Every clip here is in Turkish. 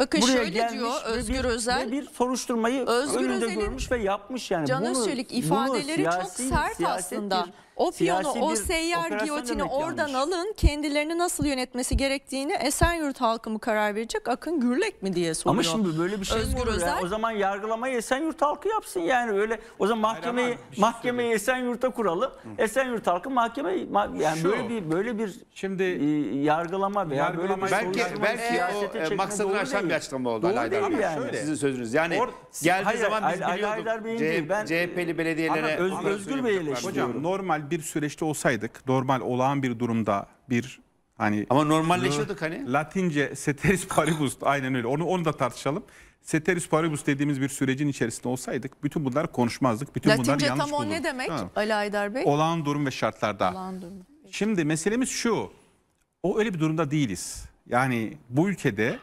Bakın Buraya şöyle gelmiş diyor ve bir, Özel. Ve bir soruşturmayı Özgür önünde Özel'in görmüş ve yapmış yani. Can Özçelik ifadeleri bunu siyasi, çok sert aslında. Bir, o piyano, Siyasi o bir seyyar giyotini oradan alın. Kendilerini nasıl yönetmesi gerektiğini Esenyurt halkı mı karar verecek? Akın Gürlek mi diye soruyor. Ama şimdi böyle bir şey Özgür mi olur Özel- O zaman yargılamayı Esenyurt halkı yapsın yani öyle. O zaman mahkemeyi Hayır ama bir şey mahkemeyi Esenyurt'a kuralım. Esenyurt halkı mahkemeyi. ma- yani Şu, böyle bir böyle bir şimdi e, yargılama veya böyle bir Belki belki o e, çekme maksadını doğru aşan bir açıklama oldu Doğru Ali Haydar değil Bey. yani. Sizin sözünüz. Yani Or- geldiği Hayır, zaman biz Ali- biliyorduk. Haydar Bey'in ben- CHP'li e, belediyelere Özgür Bey'i Hocam normal bir süreçte olsaydık, normal olağan bir durumda bir hani Ama normalleşiyorduk hani. Latince Seteris paribus aynen öyle. Onu onu da tartışalım. Seteris paribus dediğimiz bir sürecin içerisinde olsaydık bütün bunlar konuşmazdık. Bütün bunlar Latince yanlış tam o ne demek Ha. Ali Aydar Bey? Olağan durum ve şartlarda. Olağan durum. Şimdi meselemiz şu. O öyle bir durumda değiliz. Yani bu ülkede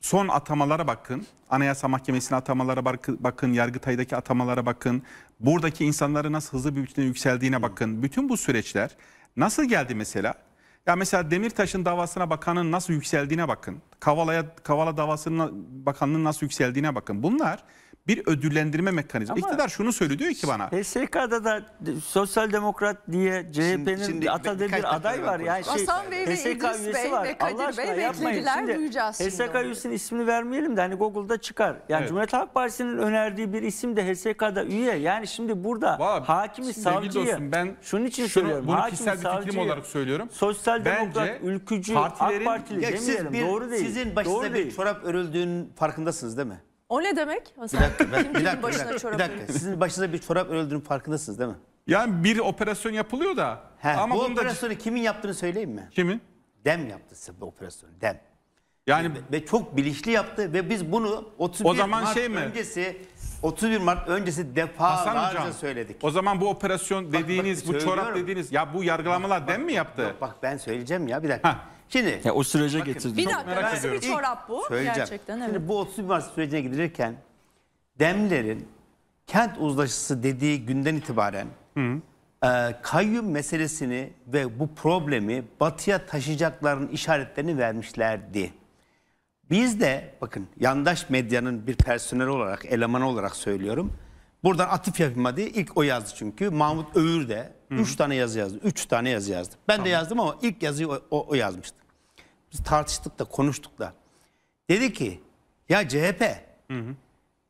son atamalara bakın. Anayasa Mahkemesi'ne atamalara bakın, Yargıtay'daki atamalara bakın. Buradaki insanların nasıl hızlı bir biçimde yükseldiğine bakın. Bütün bu süreçler nasıl geldi mesela? Ya mesela Demirtaş'ın davasına bakanın nasıl yükseldiğine bakın. Kavala'ya Kavala davasının bakanının nasıl yükseldiğine bakın. Bunlar bir ödüllendirme mekanizması. İktidar şunu söylüyor diyor ki bana. E, SSK'da da sosyal demokrat diye CHP'nin atadığı bir aday var. Yani şey, Hasan Bey ve SSK İdris üyesi Bey var. ve Kadir Allah aşkına Bey yapmayın. beklediler şimdi, duyacağız şimdi. HSK üyesinin ismini vermeyelim de hani Google'da çıkar. Yani Evet. Cumhuriyet Halk Partisi'nin önerdiği bir isim de HSK'da üye. Yani şimdi burada Valla hakimi sevgili savcıyı dostum, ben şunun için şunu- söylüyorum. bunu hakimi kişisel bir fikrim olarak söylüyorum. Sosyal Bence demokrat, ülkücü, AK Partili demeyelim. bir, doğru değil. sizin başınıza doğru bir değil. çorap örüldüğünün farkındasınız değil mi? O ne demek? O bir dakika, ben, bir dakika, başına bir bir dakika. Sizin başınıza bir çorap öldürün farkındasınız değil mi? Yani bir operasyon yapılıyor da. He, ama bu bunda... operasyonu kimin yaptığını söyleyeyim mi? Kimin? Dem yaptı size bu operasyonu, Dem. Yani ve, ve çok bilinçli yaptı ve biz bunu 31 o zaman Mart şey mi? öncesi 31 Mart öncesi defalarca söyledik. O zaman bu operasyon dediğiniz, bak, bu çorap dediğiniz, ya bu yargılamalar bak, dem bak, mi yaptı? Yok, bak ben söyleyeceğim ya bir dakika. Heh. Şimdi Ya o sürece getirdi. Bir dakika merak nasıl bir çorap bu? söyleyeceğim. Gerçekten evet. Şimdi bu 30 Mart sürecine gidilirken demlerin kent uzlaşısı dediği günden itibaren e, kayyum meselesini ve bu problemi batıya taşıyacakların işaretlerini vermişlerdi. Biz de bakın yandaş medyanın bir personel olarak, eleman olarak söylüyorum. Buradan atıf yapma diye ilk o yazdı çünkü. Mahmut Öğür de 3 tane yazı yazdı. 3 tane yazı yazdı. Ben de yazdım ama ilk yazıyı o, o, o yazmıştı. Biz tartıştık da konuştuk da. Dedi ki ya CHP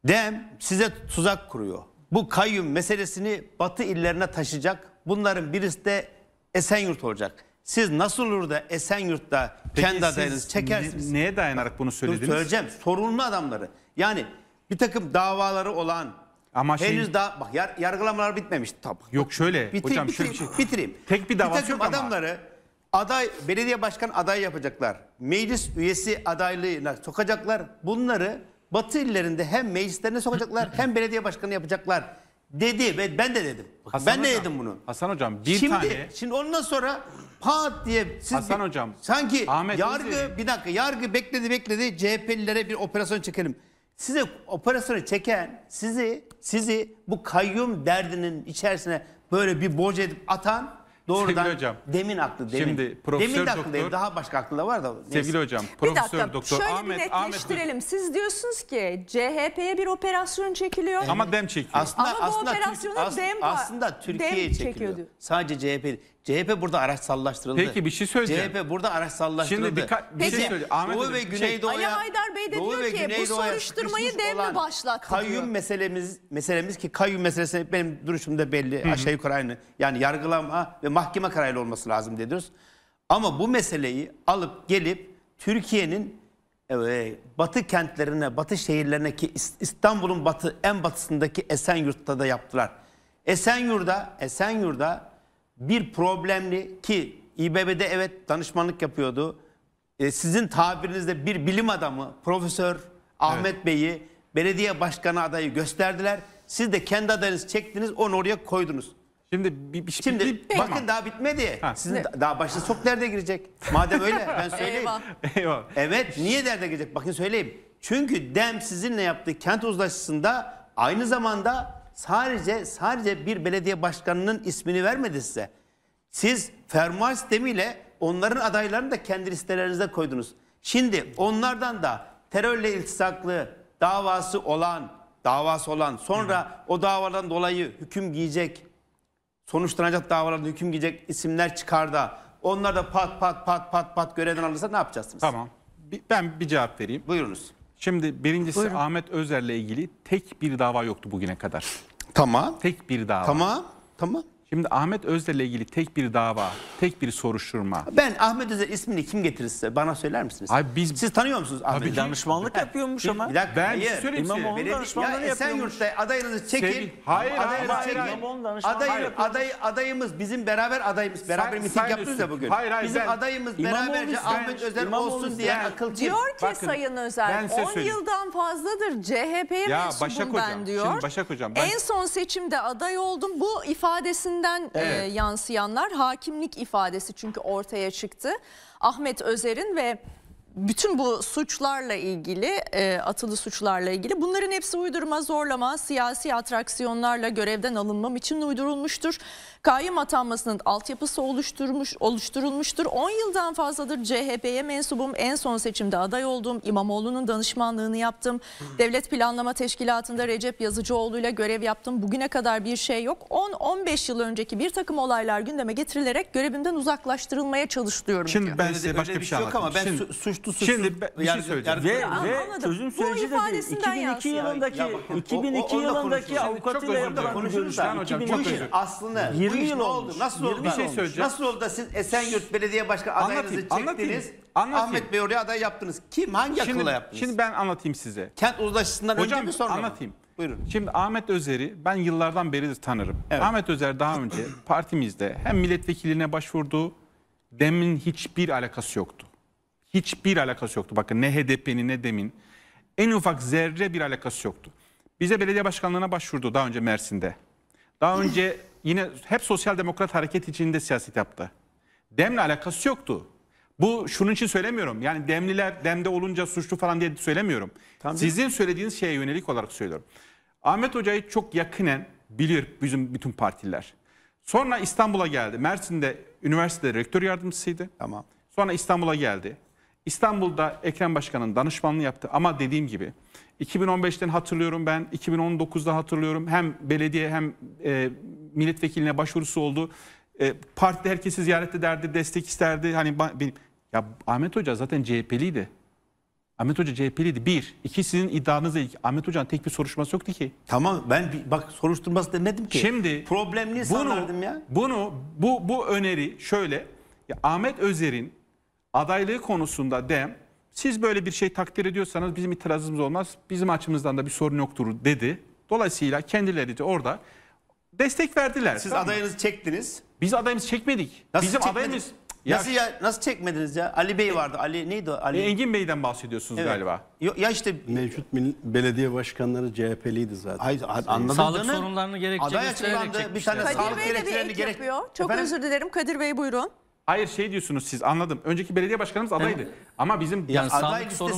dem size tuzak kuruyor. Bu kayyum meselesini batı illerine taşıyacak. Bunların birisi de Esenyurt olacak. Siz nasıl olur da Esenyurt'ta kendi adayınızı çekersiniz? Ne- neye dayanarak bunu Dur, söylediniz? söyleyeceğim. Sorumlu adamları. Yani bir takım davaları olan ama şey- Henüz şey... daha bak yar, yargılamalar bitmemiş tabii. Yok şöyle bitir, hocam bitir, şöyle şey- bitireyim. Tek bir davası bir takım adamları ama. aday belediye başkan aday yapacaklar. Meclis üyesi adaylığına sokacaklar. Bunları Batı illerinde hem meclislerine sokacaklar hem belediye başkanı yapacaklar dedi ve ben de dedim. Hasan ben hocam, de dedim bunu. Hasan hocam bir şimdi, tane. Şimdi ondan sonra pat diye siz Hasan bir, hocam. Sanki Ahmet yargı Uzi. bir dakika yargı bekledi bekledi CHP'lilere bir operasyon çekelim size operasyonu çeken, sizi sizi bu kayyum derdinin içerisine böyle bir borç edip atan doğrudan hocam, demin aklı demin. Şimdi profesör demin de aklı doktor, daha başka da var da. Neyse. Sevgili hocam, profesör bir dakika, doktor şöyle bir netleştirelim. Ahmet. Siz diyorsunuz ki CHP'ye bir operasyon çekiliyor. Ama dem çekiyor. Aslında, Ama aslında, bu operasyonu Türk, dem, aslında Türkiye'ye çekiliyor. çekiliyor. Sadece CHP CHP burada araç sallaştırıldı. Peki bir şey söyleyeceğim. CHP burada araç sallaştırıldı. Şimdi dikkat bir şey Peki. şey söyle. Ahmet Doğu ve şey, Güneydoğu'ya Ali Haydar Bey de Doğu diyor ki bu soruşturmayı dev mi başlattı Kayyum diyor. meselemiz meselemiz ki kayyum meselesi benim duruşum da belli Hı -hı. aşağı yukarı aynı. Yani yargılama ve mahkeme kararıyla olması lazım diyoruz. Ama bu meseleyi alıp gelip Türkiye'nin e, batı kentlerine, batı şehirlerine ki İstanbul'un batı en batısındaki Esenyurt'ta da yaptılar. Esenyurt'ta Esenyurt'ta bir problemli ki İBB'de evet danışmanlık yapıyordu. E, sizin tabirinizde bir bilim adamı Profesör Ahmet evet. Bey'i belediye başkanı adayı gösterdiler. Siz de kendi adayınızı çektiniz onu oraya koydunuz. Şimdi bir, bir, şey Şimdi bir, bir, bakın daha bitmedi. Ha. Sizin ne? daha başta çok derde girecek. Madem öyle ben söyleyeyim. Eyvah. Evet niye derde girecek bakın söyleyeyim. Çünkü DEM sizinle yaptığı kent uzlaşısında aynı zamanda sadece sadece bir belediye başkanının ismini vermedi size. Siz fermuar sistemiyle onların adaylarını da kendi listelerinize koydunuz. Şimdi onlardan da terörle iltisaklı davası olan, davası olan sonra o davadan dolayı hüküm giyecek, sonuçlanacak davalarda hüküm giyecek isimler çıkar onlar da pat pat pat pat pat görevden alırsa ne yapacağız biz? Tamam. Ben bir cevap vereyim. Buyurunuz. Şimdi birincisi Buyurun. Ahmet Özer'le ilgili tek bir dava yoktu bugüne kadar. Tamam. Tek bir dava. Tamam. Tamam. Şimdi Ahmet Özdel'le ilgili tek bir dava, tek bir soruşturma. Ben Ahmet Özel ismini kim getirirse bana söyler misiniz? Abi biz Siz tanıyor musunuz Ahmet Abi Özel'i? danışmanlık yapıyormuş ama. Bir dakika. Ben şey hayır. söyleyeyim size. İmamoğlu Belediye- danışmanlığını Ya Esenyurt'ta adayınızı çekin. Sevil- Hayır, hayır, adayınızı hayır. çekin. İmamoğlu danışmanlığı Aday, aday, adayımız bizim beraber adayımız. Beraber Say- miting yapıyoruz saymıyorsun. ya bugün. Hayır, hayır, bizim ben- adayımız beraberce Ahmet Özel olsun diye akılcı. Diyor ki Bakın, Sayın Özel size 10 yıldan fazladır CHP'ye Ya Başak ben Hocam, diyor. şimdi Başak Hocam, En son seçimde aday oldum. Bu ifadesinden üzerinden e, evet. e, yansıyanlar hakimlik ifadesi çünkü ortaya çıktı. Ahmet Özer'in ve bütün bu suçlarla ilgili e, atılı suçlarla ilgili bunların hepsi uydurma zorlama siyasi atraksiyonlarla görevden alınmam için uydurulmuştur. Kayyum atanmasının altyapısı oluşturmuş, oluşturulmuştur. 10 yıldan fazladır CHP'ye mensubum en son seçimde aday oldum. İmamoğlu'nun danışmanlığını yaptım. Devlet Planlama Teşkilatı'nda Recep Yazıcıoğlu ile görev yaptım. Bugüne kadar bir şey yok. 10-15 yıl önceki bir takım olaylar gündeme getirilerek görevimden uzaklaştırılmaya çalışıyorum. Şimdi ben size başka bir şey, şey yok ama ben suç suçlu suçlu. Şimdi ben, bir şey söyleyeceğim. Ve, ve çözüm süreci de değil. 2002 yılındaki, 2002 yılındaki avukatıyla yapılan görüşten hocam. Bu işin aslında 20 yıl oldu. Nasıl oldu? Bir şey söyleyeceğim. Nasıl oldu da siz Esenyurt Belediye Başkanı adayınızı çektiniz? Anlatayım. Ahmet Bey oraya aday yaptınız. Kim? Hangi şimdi, akılla yaptınız? Şimdi ben anlatayım size. Kent uzlaşısından Hocam, önce mi sonra anlatayım. Mı? Buyurun. Şimdi Ahmet Özer'i ben yıllardan beri tanırım. Evet. Ahmet Özer daha önce partimizde hem milletvekiline başvurdu, demin hiçbir alakası yoktu hiçbir alakası yoktu. Bakın ne HDP'nin ne demin en ufak zerre bir alakası yoktu. Bize belediye başkanlığına başvurdu daha önce Mersin'de. Daha önce yine hep sosyal demokrat hareket içinde siyaset yaptı. Dem'le alakası yoktu. Bu şunun için söylemiyorum. Yani Demliler Dem'de olunca suçlu falan diye söylemiyorum. Tam Sizin söylediğiniz şeye yönelik olarak söylüyorum. Ahmet Hoca'yı çok yakinen bilir bizim bütün partiler. Sonra İstanbul'a geldi. Mersin'de üniversitede rektör yardımcısıydı. Tamam. Sonra İstanbul'a geldi. İstanbul'da Ekrem Başkan'ın danışmanlığı yaptı ama dediğim gibi 2015'ten hatırlıyorum ben 2019'da hatırlıyorum hem belediye hem e, milletvekiline başvurusu oldu. E, partide herkesi ziyaret ederdi, destek isterdi. Hani benim, ya Ahmet Hoca zaten CHP'liydi. Ahmet Hoca CHP'liydi. Bir. iki sizin iddianızla ilgili. Ahmet Hoca'nın tek bir soruşturması yoktu ki. Tamam ben bir, bak soruşturması demedim ki. Şimdi problemli bunu, sanardım ya. Bunu bu bu öneri şöyle. Ya Ahmet Özer'in adaylığı konusunda dem siz böyle bir şey takdir ediyorsanız bizim itirazımız olmaz. Bizim açımızdan da bir sorun yoktur dedi. Dolayısıyla kendileri de orada destek verdiler. Siz tamam mı? adayınızı çektiniz. Biz adayımızı çekmedik. Nasıl bizim çekmediniz? adayımız ya, nasıl ya nasıl çekmediniz ya? Ali Bey e- vardı. Ali neydi o? Ali e, Engin Bey'den bahsediyorsunuz evet. galiba. Yo, ya işte mevcut belediye başkanları CHP'liydi zaten. Hayır anladım. Sağlık sorunlarını gerekçe Aday açıklandı. Bir tane Kadir sağlık Bey de bir ek Çok Efendim? özür dilerim. Kadir Bey buyurun. Hayır şey diyorsunuz siz anladım. Önceki belediye başkanımız adaydı. Ama bizim Ya Yani aday sağlık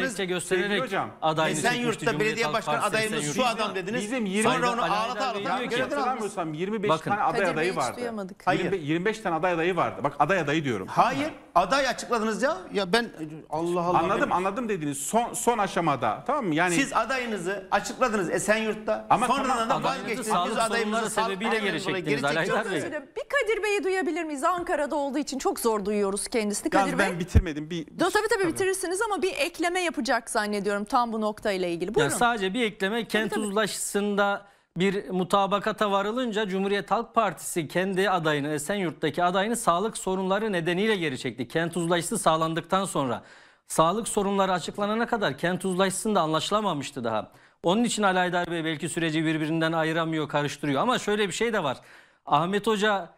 listesi göstererek hocam, adayını seçmişti Esenyurt'ta belediye Halk başkan adayımız şu adam dediniz. Bizim 20 Sonra onu Sayın ağlata Ali ağlata ki- görevden 25 Bakın. tane aday adayı vardı. Hayır. 25, tane aday adayı vardı. Bak aday adayı diyorum. Hayır aday açıkladınız ya. Ya ben Allah Allah. Anladım anladım dediniz. Son son aşamada tamam mı? Yani Siz adayınızı açıkladınız Esenyurt'ta. Ama Ama sonradan tamam, da adayınızı vazgeçtiniz. Biz adayımızı sebebiyle geri sorunlarına çektiniz, Alaaddin çektiniz. Bir Kadir Bey'i duyabilir miyiz? Ankara'da oldu olduğu için çok zor duyuyoruz kendisini. Kadir Yalnız Bey, ben bitirmedim. Bir, bir, tabii, tabii tabii bitirirsiniz ama bir ekleme yapacak zannediyorum tam bu noktayla ilgili. Buyurun. Yani sadece bir ekleme kent tabii, tabii. uzlaşısında bir mutabakata varılınca Cumhuriyet Halk Partisi kendi adayını Esenyurt'taki adayını sağlık sorunları nedeniyle geri çekti. Kent uzlaşısı sağlandıktan sonra sağlık sorunları açıklanana kadar kent uzlaşısında anlaşılamamıştı daha. Onun için Alaydar Bey belki süreci birbirinden ayıramıyor, karıştırıyor. Ama şöyle bir şey de var. Ahmet Hoca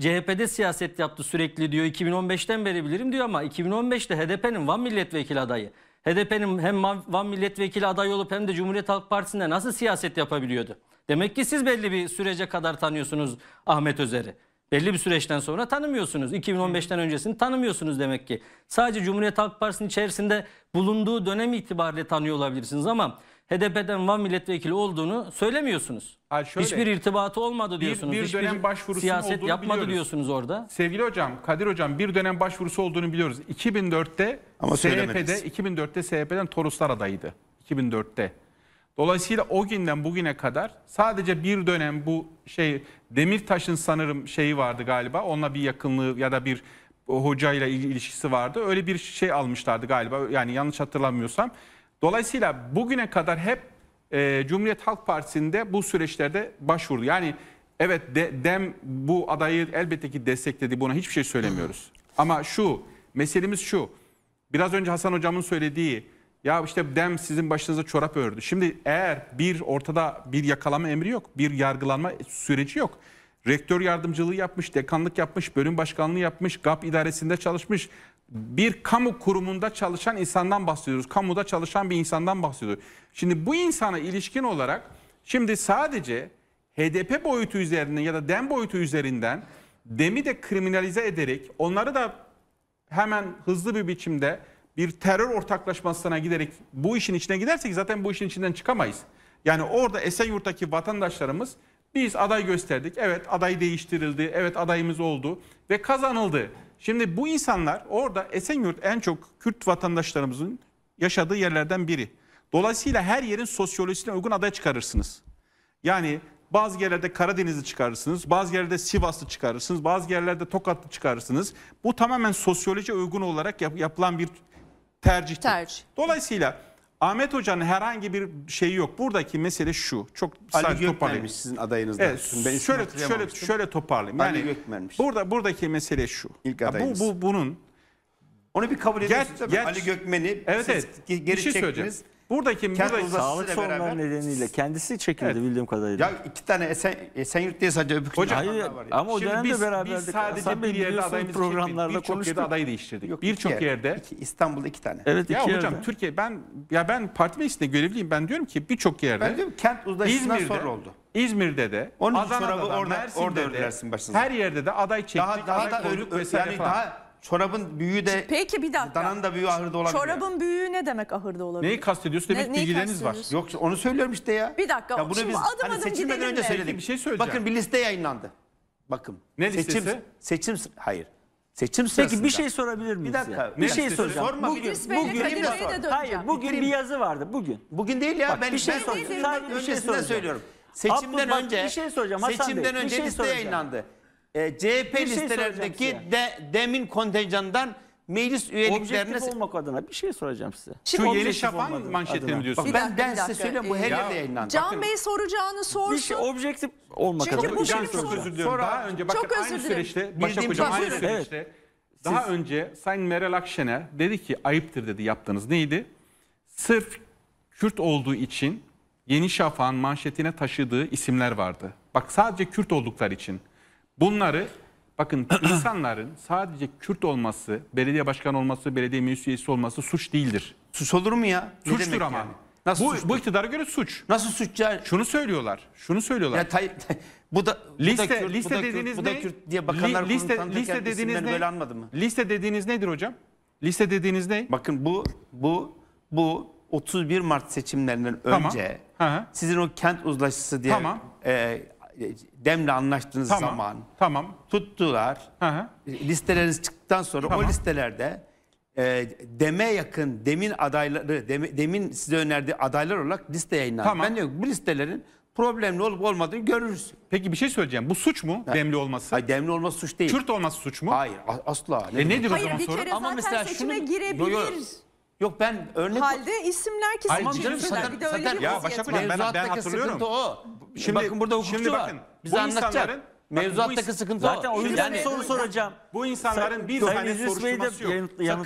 CHP'de siyaset yaptı sürekli diyor 2015'ten beri bilirim diyor ama 2015'te HDP'nin Van milletvekili adayı. HDP'nin hem Van milletvekili adayı olup hem de Cumhuriyet Halk Partisi'nde nasıl siyaset yapabiliyordu? Demek ki siz belli bir sürece kadar tanıyorsunuz Ahmet Özer'i. Belli bir süreçten sonra tanımıyorsunuz. 2015'ten öncesini tanımıyorsunuz demek ki. Sadece Cumhuriyet Halk Partisi'nin içerisinde bulunduğu dönem itibariyle tanıyor olabilirsiniz ama HDP'den Van milletvekili olduğunu söylemiyorsunuz. Ha, şöyle, Hiçbir irtibatı olmadı diyorsunuz. Bir, bir dönem Hiçbir başvurusu siyaset yapmadı biliyoruz. diyorsunuz orada. Sevgili hocam, Kadir hocam bir dönem başvurusu olduğunu biliyoruz. 2004'te Ama SHP'de 2004'te SHP'den Toruslar adaydı. 2004'te. Dolayısıyla o günden bugüne kadar sadece bir dönem bu şey Demirtaş'ın sanırım şeyi vardı galiba. Onunla bir yakınlığı ya da bir hocayla ilişkisi vardı. Öyle bir şey almışlardı galiba. Yani yanlış hatırlamıyorsam. Dolayısıyla bugüne kadar hep e, Cumhuriyet Halk Partisi'nde bu süreçlerde başvurdu. Yani evet de, DEM bu adayı elbette ki destekledi buna hiçbir şey söylemiyoruz. Ama şu meselemiz şu biraz önce Hasan hocamın söylediği ya işte DEM sizin başınıza çorap ördü. Şimdi eğer bir ortada bir yakalama emri yok bir yargılanma süreci yok. Rektör yardımcılığı yapmış, dekanlık yapmış, bölüm başkanlığı yapmış, GAP idaresinde çalışmış, bir kamu kurumunda çalışan insandan bahsediyoruz. Kamuda çalışan bir insandan bahsediyoruz. Şimdi bu insana ilişkin olarak şimdi sadece HDP boyutu üzerinden ya da DEM boyutu üzerinden DEM'i de kriminalize ederek onları da hemen hızlı bir biçimde bir terör ortaklaşmasına giderek bu işin içine gidersek zaten bu işin içinden çıkamayız. Yani orada Esenyurt'taki vatandaşlarımız biz aday gösterdik. Evet aday değiştirildi. Evet adayımız oldu ve kazanıldı. Şimdi bu insanlar orada Esenyurt en çok Kürt vatandaşlarımızın yaşadığı yerlerden biri. Dolayısıyla her yerin sosyolojisine uygun aday çıkarırsınız. Yani bazı yerlerde Karadeniz'i çıkarırsınız, bazı yerlerde Sivaslı çıkarırsınız, bazı yerlerde Tokatlı çıkarırsınız. Bu tamamen sosyoloji uygun olarak yap, yapılan bir tercihtir. Tercih. Dolayısıyla Ahmet Hoca'nın herhangi bir şeyi yok. Buradaki mesele şu. Çok Ali Gökmen'miş sizin adayınızda. Evet, ben şöyle şöyle şöyle toparlayayım. Yani Ali Gökmen'miş. Burada buradaki mesele şu. İlk adayınız. bu, bu bunun onu bir kabul ediyorsunuz Ger, ger Ali Gökmen'i evet, siz evet. geri bir şey çektiniz. Buradaki Kent buradaki sağlık sorunları beraber... nedeniyle kendisi çekildi evet. bildiğim kadarıyla. Ya iki tane Esen, Esenyurt diye sadece öbür Hocam, Hayır, var. Yani. Ama o Şimdi dönemde biz, beraberdik. Biz sadece bir yerde adayımızı programlarda birçok yerde adayı değiştirdik. Birçok yerde. Iki, İstanbul'da iki tane. Evet ya iki hocam Türkiye ben ya ben parti meclisinde görevliyim. Ben diyorum ki birçok yerde. Ben diyorum kent uzlaşısından İzmir'de, sonra oldu. İzmir'de de, Onun Adana'da da, orada, Mersin'de orada de, her yerde de aday çektik. Daha, daha aday da, koyduk vesaire yani falan. Daha, çorabın büyüğü de Peki bir dakika. dananın da büyüğü ahırda olabilir. Çorabın büyüğü ne demek ahırda olabilir? Neyi kastediyorsun? Demek Ne- neyi bilgileriniz var. Yok onu söylüyorum işte ya. Bir dakika, Ya şimdi adım hani adım seçilmeden önce söyledik. bir şey söyleyeceğim. Bakın bir liste yayınlandı. Bakın. Ne listesi? Seçim, seçim hayır. Seçim sırasında. Peki bir şey sorabilir miyiz? Bir dakika. Bir şey soracağım. Sorma. Bugün, Bugün- Bugün, de döneceğim. Hayır bugün bir yazı vardı bugün. bugün değil ya. Bak, ben bir şey ben soracağım. Sadece şey bir şey öncesinde soracağım. söylüyorum. Seçimden Abdullah, önce bir şey soracağım Hasan Bey, seçimden bir önce şey liste soracağım. yayınlandı e, ee, CHP şey listelerindeki size. de, demin kontenjandan meclis üyeliklerine... Objektif olmak adına bir şey soracağım size. Şu yeni şapan manşetini mi diyorsunuz? ben, ben size söyleyeyim bu her yerde yayınlandı. Can Bakın, Bey soracağını sorsun. Bir şey objektif olmak Çünkü adına. Bu şey Can çok özür diliyorum. daha önce bakın çok aynı süreçte, Başak Hocam aynı süreçte. Evet. Daha Siz... önce Sayın Meral Akşener dedi ki ayıptır dedi yaptığınız neydi? Sırf Kürt olduğu için Yeni Şafak'ın manşetine taşıdığı isimler vardı. Bak sadece Kürt oldukları için. Bunları bakın insanların sadece Kürt olması, belediye başkanı olması, belediye meclis üyesi olması suç değildir. Suç olur mu ya? Ne Suçtur demek ama. yani? Nasıl bu, suçtur? bu iktidara göre suç. Nasıl suç ya? Şunu söylüyorlar. Şunu söylüyorlar. Ya bu da Liste- liste dediğiniz ne? diye bakanlar liste- liste dediğiniz ne? mı? Liste dediğiniz nedir hocam? Liste dediğiniz ne? Bakın bu bu bu 31 Mart seçimlerinden Tamam. önce Hı sizin o kent uzlaşısı diye Tamam. e, e, demle anlaştığınız tamam, zaman tamam. tuttular. Aha. E, listeleriniz çıktıktan sonra tamam. o listelerde e, deme yakın demin adayları dem, demin size önerdiği adaylar olarak liste yayınlandı. Tamam. Ben diyorum bu listelerin problemli olup olmadığını görürüz. Peki bir şey söyleyeceğim. Bu suç mu yani, demli olması? Hayır demli olması suç değil. Kürt olması suç mu? Hayır asla. Ne e nedir Hayır, o zaman sorun? Ama mesela şunu, girebilir. Yo, yo, Yok ben örnek... Halde isimler ki Hayır, canım, satar, bir de öyle satar, bir Ya Başak Hocam ben, ben hatırlıyorum. o. Şimdi, Bakın burada hukukçu şimdi bakın, var. Bize bu anlatacak mevzuattaki sıkıntı zaten o yüzden bir soru soracağım. Bu insanların bir tane soruşturması yok.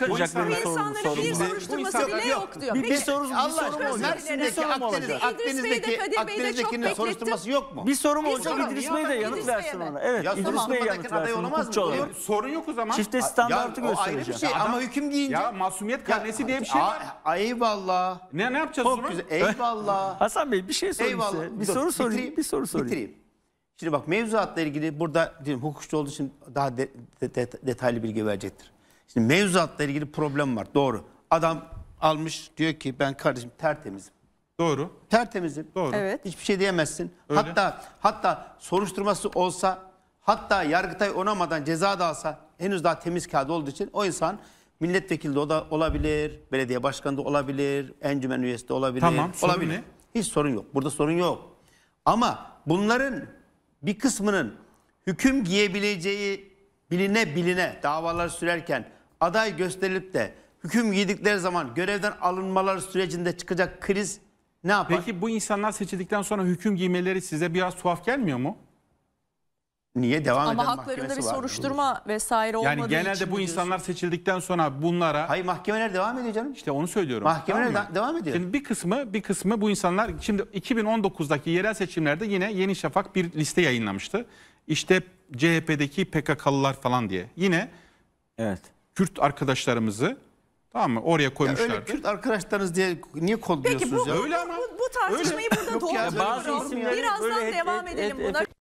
Bu insanların bir soruşturması bile yok diyor. Bir soru bir soru mu? Mersin'deki Akdeniz'deki Akdeniz'dekinin soruşturması yok mu? Bir soru olacak hocam? İdris Bey de yanıt versin ona. Evet İdris Bey yanıt versin. Hukukçu Sorun yok o zaman. Çifte standartı şey göstereceğim. Ama hüküm deyince. Ya masumiyet karnesi diye bir şey var. Eyvallah. Ne ne yapacağız o Eyvallah. Hasan Bey bir şey sorayım size. Bir soru sorayım. Bir soru sorayım. Şimdi bak mevzuatla ilgili burada diyorum hukukçu olduğu için daha de, de, de, detaylı bilgi verecektir. Şimdi mevzuatla ilgili problem var. Doğru. Adam almış diyor ki ben kardeşim tertemizim. Doğru. Tertemizim. Doğru. Evet. Hiçbir şey diyemezsin. Öyle. Hatta hatta soruşturması olsa hatta Yargıtay onamadan ceza da alsa henüz daha temiz kağıt olduğu için o insan milletvekili de o da olabilir, belediye başkanı da olabilir, encümen üyesi de olabilir. Tamam sorun olabilir. ne? Hiç sorun yok. Burada sorun yok. Ama bunların bir kısmının hüküm giyebileceği biline biline davalar sürerken aday gösterilip de hüküm giydikleri zaman görevden alınmaları sürecinde çıkacak kriz ne yapar? Peki bu insanlar seçildikten sonra hüküm giymeleri size biraz tuhaf gelmiyor mu? niye devam Ama haklarında bir mahkemesi var. soruşturma vesaire olmadığı Yani için genelde bu insanlar seçildikten sonra bunlara Hayır mahkemeler devam ediyor canım. işte onu söylüyorum. Mahkemeler Tamam de- devam ediyor. Şimdi bir kısmı bir kısmı bu insanlar şimdi 2019'daki yerel seçimlerde yine Yeni Şafak bir liste yayınlamıştı. İşte CHP'deki PKK'lılar falan diye. Yine Evet. Kürt arkadaşlarımızı tamam mı oraya koymuşlardı. Öyle Kürt arkadaşlarınız diye niye kodluyorsunuz ya? bu, Öyle ama. bu tartışmayı burada Yok doğru. Birazdan Böyle et- devam et- edelim et- buna.